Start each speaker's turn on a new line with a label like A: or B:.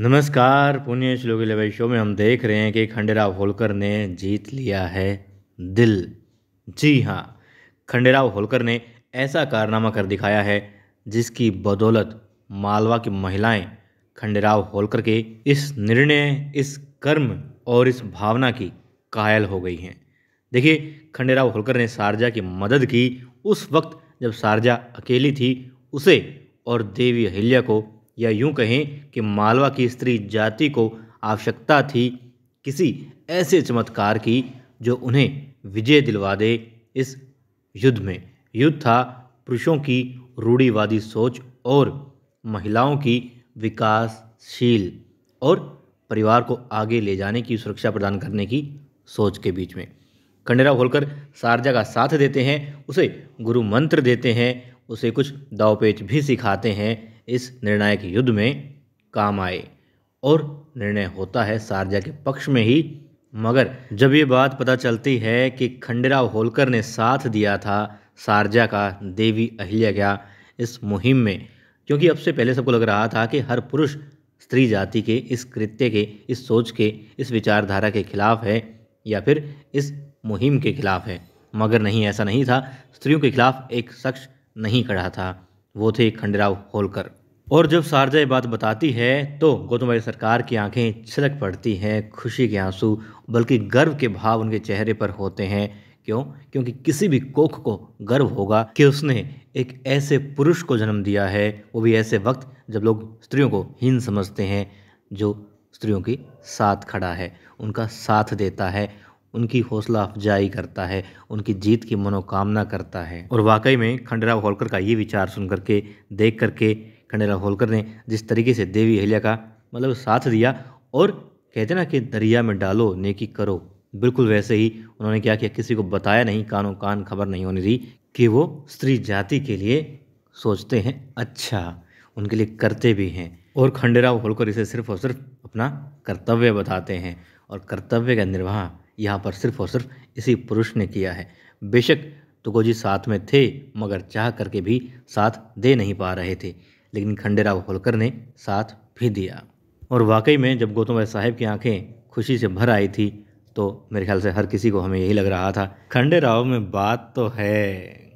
A: नमस्कार पुण्य श्लोक लेवाई शो में हम देख रहे हैं कि खंडेराव होलकर ने जीत लिया है दिल जी हाँ खंडेराव होलकर ने ऐसा कारनामा कर दिखाया है जिसकी बदौलत मालवा की महिलाएं खंडेराव होलकर के इस निर्णय इस कर्म और इस भावना की कायल हो गई हैं देखिए खंडेराव होलकर ने सारजा की मदद की उस वक्त जब सारजा अकेली थी उसे और देवी अहिल्या को या यूं कहें कि मालवा की स्त्री जाति को आवश्यकता थी किसी ऐसे चमत्कार की जो उन्हें विजय दिलवा दे इस युद्ध में युद्ध था पुरुषों की रूढ़ीवादी सोच और महिलाओं की विकासशील और परिवार को आगे ले जाने की सुरक्षा प्रदान करने की सोच के बीच में खंडेरा होलकर सारजा का साथ देते हैं उसे गुरु मंत्र देते हैं उसे कुछ दावपेच भी सिखाते हैं इस निर्णायक युद्ध में काम आए और निर्णय होता है शारजा के पक्ष में ही मगर जब ये बात पता चलती है कि खंडेराव होलकर ने साथ दिया था शारजा का देवी अहिल्या क्या इस मुहिम में क्योंकि अब से पहले सबको लग रहा था कि हर पुरुष स्त्री जाति के इस कृत्य के इस सोच के इस विचारधारा के खिलाफ है या फिर इस मुहिम के खिलाफ है मगर नहीं ऐसा नहीं था स्त्रियों के खिलाफ एक शख्स नहीं खड़ा था वो थे खंडराव होलकर और जब शारजा ये बात बताती है तो गौतम भाई सरकार की आंखें छिलक पड़ती हैं खुशी के आंसू बल्कि गर्व के भाव उनके चेहरे पर होते हैं क्यों क्योंकि किसी भी कोख को गर्व होगा कि उसने एक ऐसे पुरुष को जन्म दिया है वो भी ऐसे वक्त जब लोग स्त्रियों को हीन समझते हैं जो स्त्रियों के साथ खड़ा है उनका साथ देता है उनकी हौसला अफजाई करता है उनकी जीत की मनोकामना करता है और वाकई में खंडेराव होलकर का ये विचार सुन करके देख करके खंडेराव होलकर ने जिस तरीके से देवी अहिल्या का मतलब साथ दिया और कहते ना कि दरिया में डालो नेकी करो बिल्कुल वैसे ही उन्होंने क्या किया किसी को बताया नहीं कानों कान खबर नहीं होने दी कि वो स्त्री जाति के लिए सोचते हैं अच्छा उनके लिए करते भी हैं और खंडेराव होलकर इसे सिर्फ और सिर्फ अपना कर्तव्य बताते हैं और कर्तव्य का निर्वाह यहाँ पर सिर्फ और सिर्फ इसी पुरुष ने किया है बेशक तुगोजी साथ में थे मगर चाह करके भी साथ दे नहीं पा रहे थे लेकिन खंडेराव होलकर ने साथ भी दिया और वाकई में जब गौतम भाई साहेब की आंखें खुशी से भर आई थी तो मेरे ख्याल से हर किसी को हमें यही लग रहा था खंडेराव में बात तो है